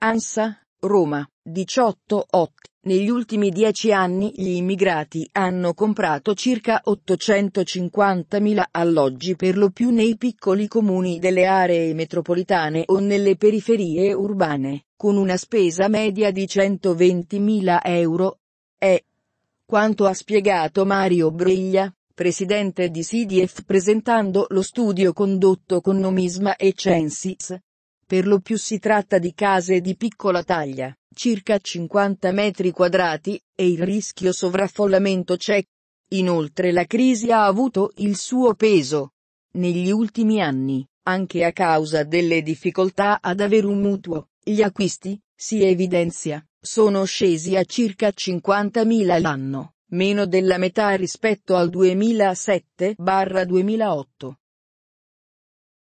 Ansa, Roma, 18 8. Negli ultimi dieci anni gli immigrati hanno comprato circa 850.000 alloggi per lo più nei piccoli comuni delle aree metropolitane o nelle periferie urbane, con una spesa media di 120.000 euro. È quanto ha spiegato Mario Briglia, presidente di CDF presentando lo studio condotto con Nomisma e Censis per lo più si tratta di case di piccola taglia, circa 50 metri quadrati, e il rischio sovraffollamento c'è. Inoltre la crisi ha avuto il suo peso. Negli ultimi anni, anche a causa delle difficoltà ad avere un mutuo, gli acquisti, si evidenzia, sono scesi a circa 50.000 l'anno, meno della metà rispetto al 2007-2008,